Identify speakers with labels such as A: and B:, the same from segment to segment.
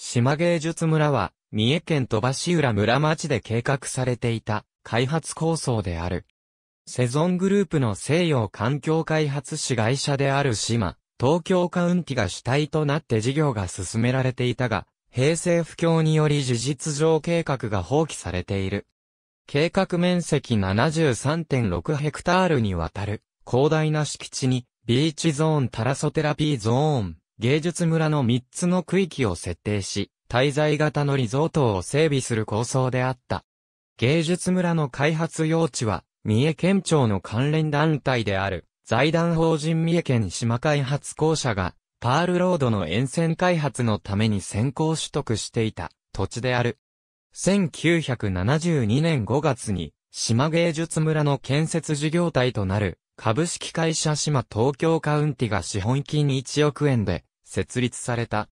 A: 島芸術村は、三重県鳥羽市浦村町で計画されていた開発構想である。セゾングループの西洋環境開発市会社である島、東京カウンティが主体となって事業が進められていたが、平成不況により事実上計画が放棄されている。計画面積73.6ヘクタールにわたる広大な敷地にビーチゾーンタラソテラピーゾーン、芸術村の3つの区域を設定し、滞在型のリゾートを整備する構想であった。芸術村の開発用地は、三重県庁の関連団体である、財団法人三重県島開発公社が、パールロードの沿線開発のために先行取得していた土地である。1972年5月に、島芸術村の建設事業体となる、株式会社島東京カウンティが資本金1億円で、設立された。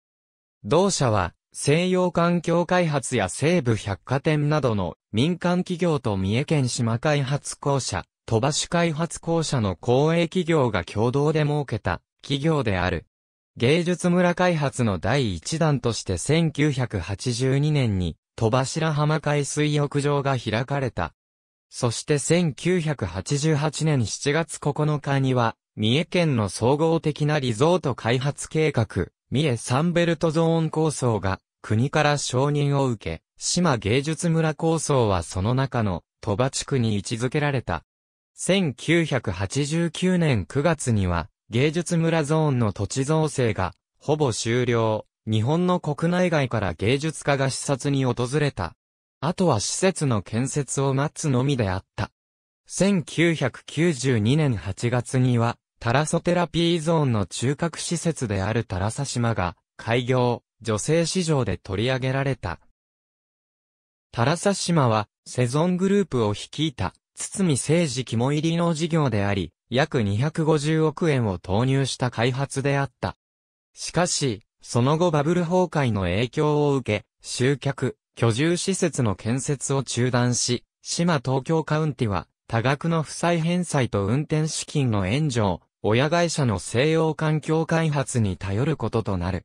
A: 同社は、西洋環境開発や西部百貨店などの民間企業と三重県島開発公社、鳥羽市開発公社の公営企業が共同で設けた企業である。芸術村開発の第一弾として1982年に鳥羽白浜海水浴場が開かれた。そして1988年7月9日には三重県の総合的なリゾート開発計画、三重サンベルトゾーン構想が、国から承認を受け、島芸術村構想はその中の、鳥羽地区に位置づけられた。1989年9月には、芸術村ゾーンの土地造成が、ほぼ終了。日本の国内外から芸術家が視察に訪れた。あとは施設の建設を待つのみであった。1992年8月には、タラソテラピーゾーンの中核施設であるタラサ島が、開業、女性市場で取り上げられた。タラサ島は、セゾングループを率いた、堤誠治肝入りの事業であり、約250億円を投入した開発であった。しかし、その後バブル崩壊の影響を受け、集客、居住施設の建設を中断し、島東京カウンティは、多額の負債返済と運転資金の援助を親会社の西洋環境開発に頼ることとなる。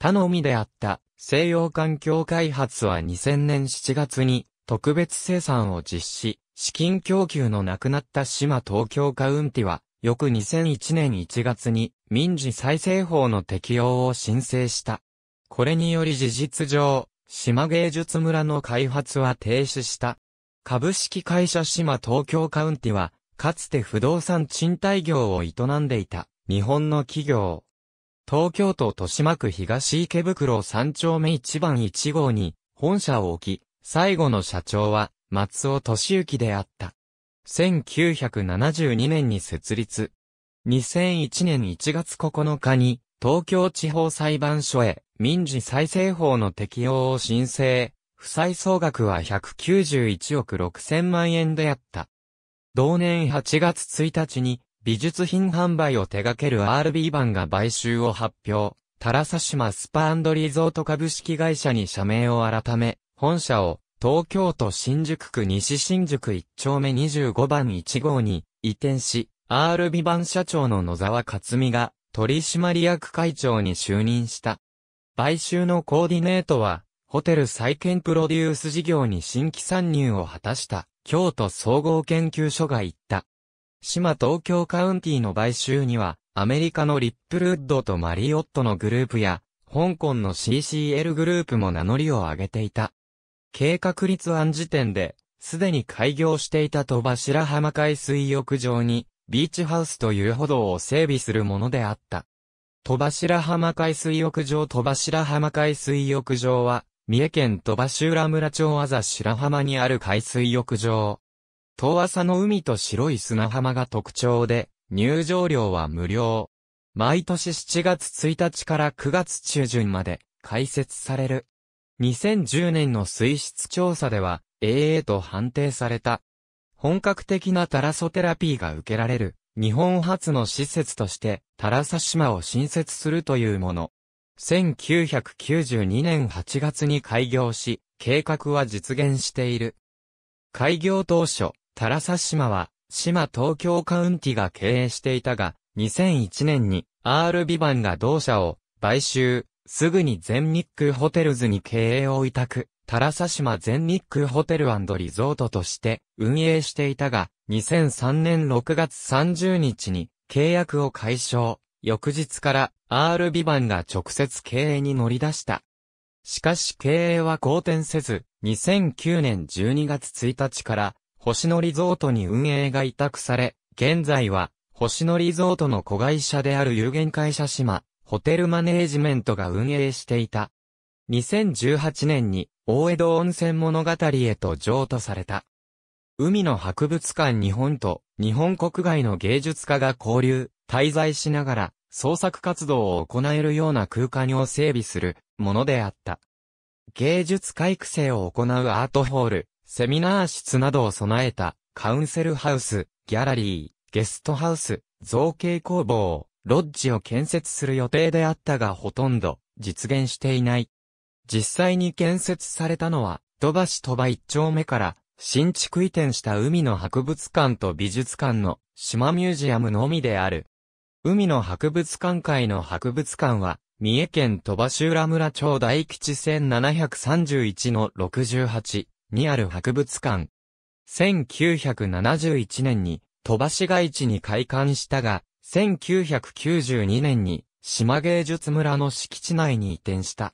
A: 他のみであった西洋環境開発は2000年7月に特別生産を実施、資金供給のなくなった島東京カウンティは、翌2001年1月に民事再生法の適用を申請した。これにより事実上、島芸術村の開発は停止した。株式会社島東京カウンティは、かつて不動産賃貸業を営んでいた日本の企業。東京都豊島区東池袋3丁目1番1号に本社を置き、最後の社長は松尾敏之であった。1972年に設立。2001年1月9日に東京地方裁判所へ民事再生法の適用を申請。負債総額は191億6000万円であった。同年8月1日に、美術品販売を手掛ける RB 版が買収を発表。タラサ島スパリゾート株式会社に社名を改め、本社を東京都新宿区西新宿1丁目25番1号に移転し、RB 版社長の野沢克美が取締役会長に就任した。買収のコーディネートは、ホテル再建プロデュース事業に新規参入を果たした。京都総合研究所が言った。島東京カウンティの買収には、アメリカのリップルウッドとマリオットのグループや、香港の CCL グループも名乗りを上げていた。計画立案時点で、すでに開業していた戸柱浜海水浴場に、ビーチハウスという歩道を整備するものであった。戸柱浜海水浴場戸柱浜海水浴場は、三重県鳥羽州浦村町あざ白浜にある海水浴場。遠浅の海と白い砂浜が特徴で、入場料は無料。毎年7月1日から9月中旬まで開設される。2010年の水質調査では AA と判定された。本格的なタラソテラピーが受けられる日本初の施設としてタラサ島を新設するというもの。1992年8月に開業し、計画は実現している。開業当初、タラサ島は、島東京カウンティが経営していたが、2001年に R ビバンが同社を買収、すぐに全日空ホテルズに経営を委託、タラサ島全日空ホテルリゾートとして運営していたが、2003年6月30日に契約を解消。翌日から R ビバンが直接経営に乗り出した。しかし経営は好転せず、2009年12月1日から星野リゾートに運営が委託され、現在は星野リゾートの子会社である有限会社島、ホテルマネージメントが運営していた。2018年に大江戸温泉物語へと譲渡された。海の博物館日本と日本国外の芸術家が交流、滞在しながら創作活動を行えるような空間を整備するものであった。芸術家育成を行うアートホール、セミナー室などを備えたカウンセルハウス、ギャラリー、ゲストハウス、造形工房、ロッジを建設する予定であったがほとんど実現していない。実際に建設されたのは、土橋鳥羽一丁目から新築移転した海の博物館と美術館の島ミュージアムのみである。海の博物館会の博物館は、三重県鳥羽修浦村町大吉1731の68にある博物館。1971年に鳥羽市街地に開館したが、1992年に島芸術村の敷地内に移転した。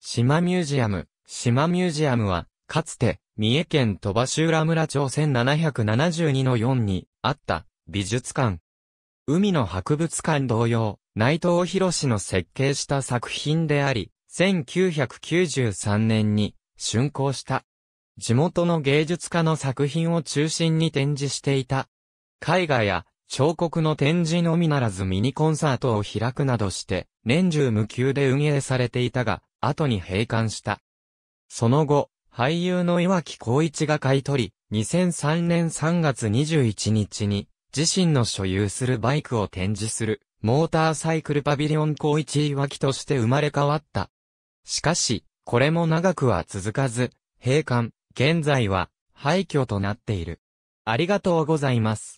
A: 島ミュージアム。島ミュージアムは、かつて、三重県鳥羽修浦村町1772の4にあった美術館。海の博物館同様、内藤博士の設計した作品であり、1993年に竣工した。地元の芸術家の作品を中心に展示していた。絵画や彫刻の展示のみならずミニコンサートを開くなどして、年中無休で運営されていたが、後に閉館した。その後、俳優の岩木孝一が買い取り、2003年3月21日に自身の所有するバイクを展示する、モーターサイクルパビリオン高一いわとして生まれ変わった。しかし、これも長くは続かず、閉館、現在は廃墟となっている。ありがとうございます。